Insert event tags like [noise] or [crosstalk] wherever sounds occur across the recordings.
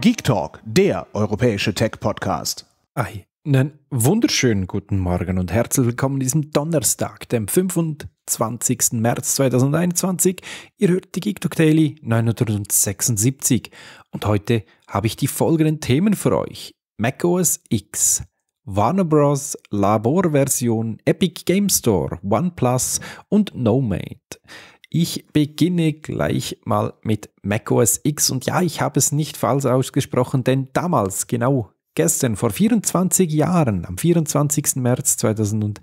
Geek Talk, der europäische Tech-Podcast. Ei, einen wunderschönen guten Morgen und herzlich willkommen an diesem Donnerstag, dem 25. März 2021. Ihr hört die Geek Talk Daily 976 und heute habe ich die folgenden Themen für euch. macOS X, Warner Bros. Labor-Version, Epic Game Store, OnePlus und NoMade. Ich beginne gleich mal mit macOS X und ja, ich habe es nicht falsch ausgesprochen, denn damals, genau gestern, vor 24 Jahren, am 24. März 2000 und,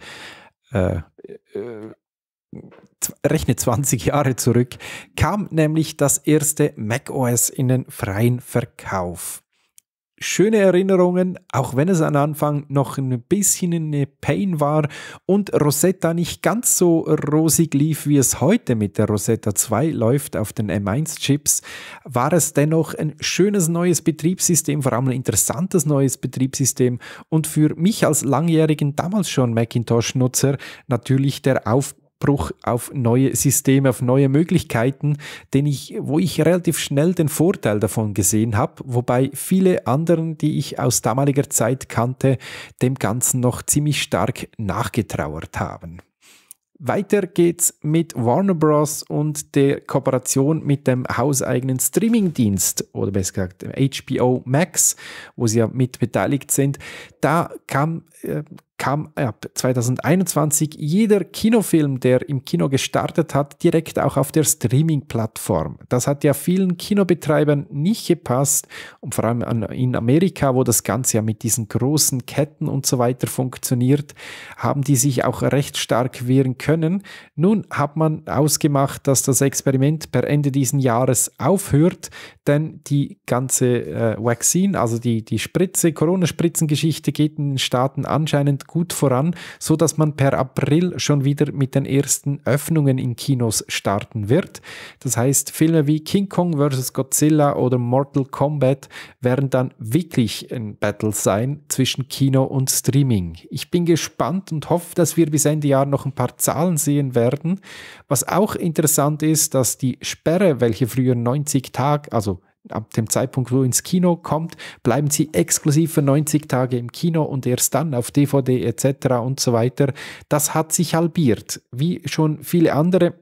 äh, äh, rechne 20 Jahre zurück, kam nämlich das erste macOS in den freien Verkauf schöne Erinnerungen, auch wenn es am Anfang noch ein bisschen eine Pain war und Rosetta nicht ganz so rosig lief, wie es heute mit der Rosetta 2 läuft auf den M1-Chips, war es dennoch ein schönes neues Betriebssystem, vor allem ein interessantes neues Betriebssystem und für mich als langjährigen damals schon Macintosh-Nutzer natürlich der Aufbau. Anspruch auf neue Systeme, auf neue Möglichkeiten, den ich, wo ich relativ schnell den Vorteil davon gesehen habe, wobei viele anderen, die ich aus damaliger Zeit kannte, dem Ganzen noch ziemlich stark nachgetrauert haben. Weiter geht's mit Warner Bros. und der Kooperation mit dem hauseigenen Streamingdienst oder besser gesagt HBO Max, wo sie ja mit beteiligt sind. Da kam äh, kam ab 2021 jeder Kinofilm, der im Kino gestartet hat, direkt auch auf der Streaming-Plattform. Das hat ja vielen Kinobetreibern nicht gepasst und vor allem in Amerika, wo das Ganze ja mit diesen großen Ketten und so weiter funktioniert, haben die sich auch recht stark wehren können. Nun hat man ausgemacht, dass das Experiment per Ende dieses Jahres aufhört, denn die ganze äh, Vaccine, also die, die Spritze, Corona-Spritzengeschichte geht in den Staaten anscheinend gut voran, so dass man per April schon wieder mit den ersten Öffnungen in Kinos starten wird. Das heißt, Filme wie King Kong vs. Godzilla oder Mortal Kombat werden dann wirklich ein Battle sein zwischen Kino und Streaming. Ich bin gespannt und hoffe, dass wir bis Ende Jahr noch ein paar Zahlen sehen werden. Was auch interessant ist, dass die Sperre, welche früher 90 Tage, also ab dem Zeitpunkt, wo ins Kino kommt, bleiben sie exklusiv für 90 Tage im Kino und erst dann auf DVD etc. und so weiter. Das hat sich halbiert, wie schon viele andere.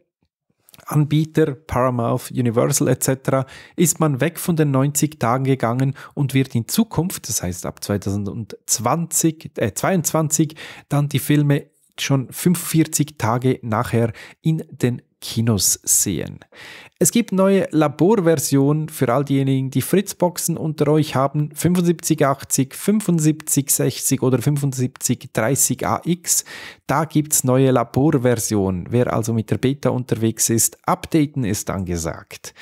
Anbieter, Paramount, Universal etc., ist man weg von den 90 Tagen gegangen und wird in Zukunft, das heißt ab 2020, äh, 2022, dann die Filme schon 45 Tage nachher in den Kinos sehen. Es gibt neue Laborversionen für all diejenigen, die Fritzboxen unter euch haben. 7580, 7560 oder 7530 AX. Da gibt's neue Laborversionen. Wer also mit der Beta unterwegs ist, updaten ist angesagt.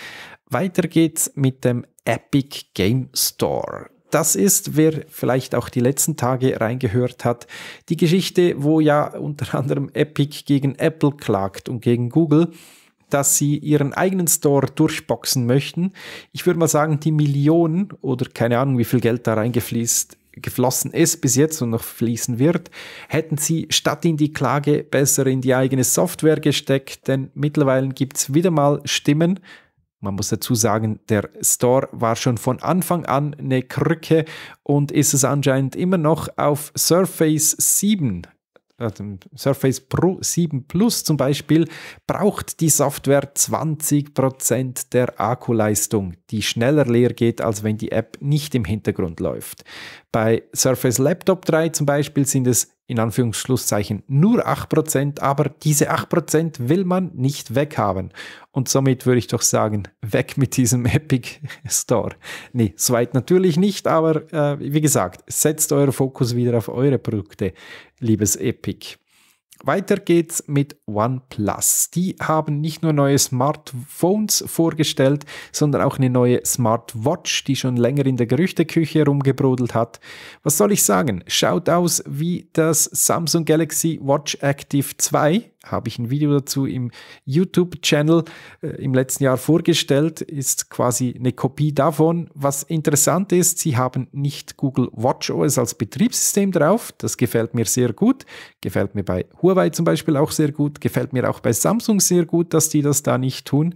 Weiter geht's mit dem Epic Game Store das ist, wer vielleicht auch die letzten Tage reingehört hat, die Geschichte, wo ja unter anderem Epic gegen Apple klagt und gegen Google, dass sie ihren eigenen Store durchboxen möchten. Ich würde mal sagen, die Millionen oder keine Ahnung, wie viel Geld da reingefließt, geflossen ist bis jetzt und noch fließen wird, hätten sie statt in die Klage besser in die eigene Software gesteckt, denn mittlerweile gibt es wieder mal Stimmen, man muss dazu sagen, der Store war schon von Anfang an eine Krücke und ist es anscheinend immer noch auf Surface 7 also Surface Pro 7 Plus zum Beispiel braucht die Software 20% der Akkuleistung, die schneller leer geht, als wenn die App nicht im Hintergrund läuft. Bei Surface Laptop 3 zum Beispiel sind es in Anführungsschlusszeichen nur 8%, aber diese 8% will man nicht weghaben. Und somit würde ich doch sagen, weg mit diesem [laughs] Epic Store. Nee, soweit natürlich nicht, aber äh, wie gesagt, setzt euren Fokus wieder auf eure Produkte, liebes Epic. Weiter geht's mit OnePlus. Die haben nicht nur neue Smartphones vorgestellt, sondern auch eine neue Smartwatch, die schon länger in der Gerüchteküche herumgebrodelt hat. Was soll ich sagen? Schaut aus wie das Samsung Galaxy Watch Active 2 habe ich ein Video dazu im YouTube-Channel äh, im letzten Jahr vorgestellt, ist quasi eine Kopie davon. Was interessant ist, sie haben nicht Google Watch OS als Betriebssystem drauf. Das gefällt mir sehr gut. Gefällt mir bei Huawei zum Beispiel auch sehr gut. Gefällt mir auch bei Samsung sehr gut, dass die das da nicht tun.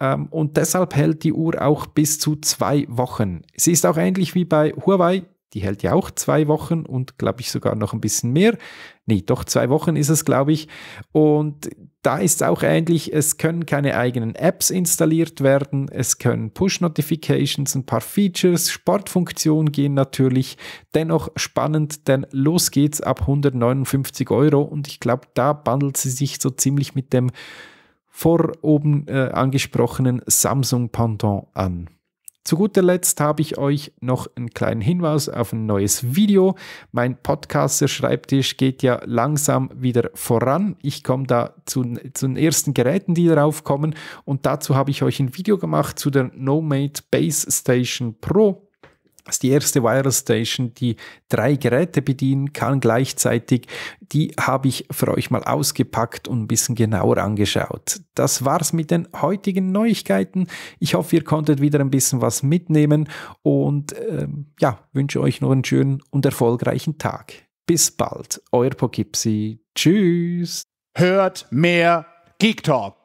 Ähm, und deshalb hält die Uhr auch bis zu zwei Wochen. Sie ist auch ähnlich wie bei Huawei die hält ja auch zwei Wochen und glaube ich sogar noch ein bisschen mehr. Nee, doch zwei Wochen ist es, glaube ich. Und da ist es auch ähnlich. Es können keine eigenen Apps installiert werden. Es können Push-Notifications, ein paar Features, Sportfunktionen gehen natürlich. Dennoch spannend, denn los geht's ab 159 Euro. Und ich glaube, da bandelt sie sich so ziemlich mit dem vor oben äh, angesprochenen Samsung Pendant an. Zu guter Letzt habe ich euch noch einen kleinen Hinweis auf ein neues Video. Mein Podcaster Schreibtisch geht ja langsam wieder voran. Ich komme da zu, zu den ersten Geräten, die drauf kommen. Und dazu habe ich euch ein Video gemacht zu der Nomade Base Station Pro. Das ist die erste Wireless Station, die drei Geräte bedienen kann gleichzeitig. Die habe ich für euch mal ausgepackt und ein bisschen genauer angeschaut. Das war's mit den heutigen Neuigkeiten. Ich hoffe, ihr konntet wieder ein bisschen was mitnehmen und äh, ja, wünsche euch noch einen schönen und erfolgreichen Tag. Bis bald, euer Pokipsi. Tschüss. Hört mehr Geek Talk.